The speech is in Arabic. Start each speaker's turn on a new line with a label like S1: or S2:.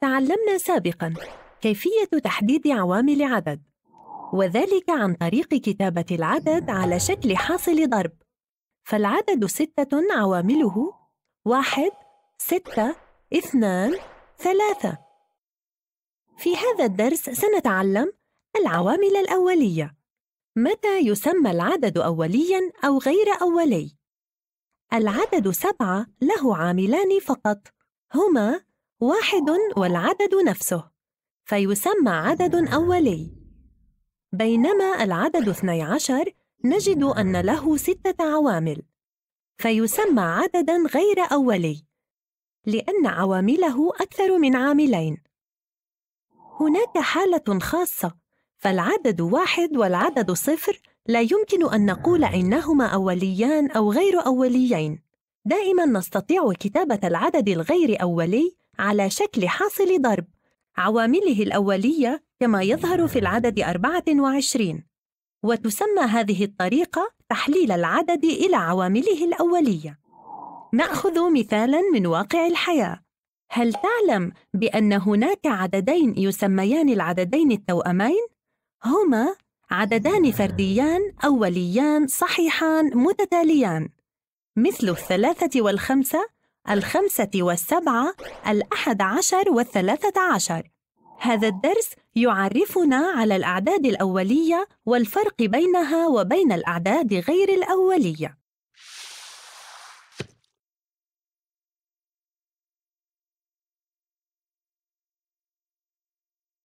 S1: تعلمنا سابقا كيفية تحديد عوامل عدد وذلك عن طريق كتابة العدد على شكل حاصل ضرب فالعدد ستة عوامله واحد ستة اثنان ثلاثة في هذا الدرس سنتعلم العوامل الأولية متى يسمى العدد أولياً أو غير أولي؟ العدد سبعة له عاملان فقط هما واحد والعدد نفسه فيسمى عدد أولي بينما العدد 12 نجد أن له ستة عوامل فيسمى عدداً غير أولي لأن عوامله أكثر من عاملين هناك حالة خاصة فالعدد واحد والعدد صفر لا يمكن أن نقول إنهما أوليان أو غير أوليين دائماً نستطيع كتابة العدد الغير أولي على شكل حاصل ضرب عوامله الأولية كما يظهر في العدد 24 وتسمى هذه الطريقة تحليل العدد إلى عوامله الأولية نأخذ مثالاً من واقع الحياة هل تعلم بأن هناك عددين يسميان العددين التوأمين؟ هما عددان فرديان أوليان صحيحان متتاليان مثل الثلاثة والخمسة الخمسة والسبعة الأحد عشر والثلاثة عشر هذا الدرس يعرفنا على الأعداد الأولية والفرق بينها وبين الأعداد غير الأولية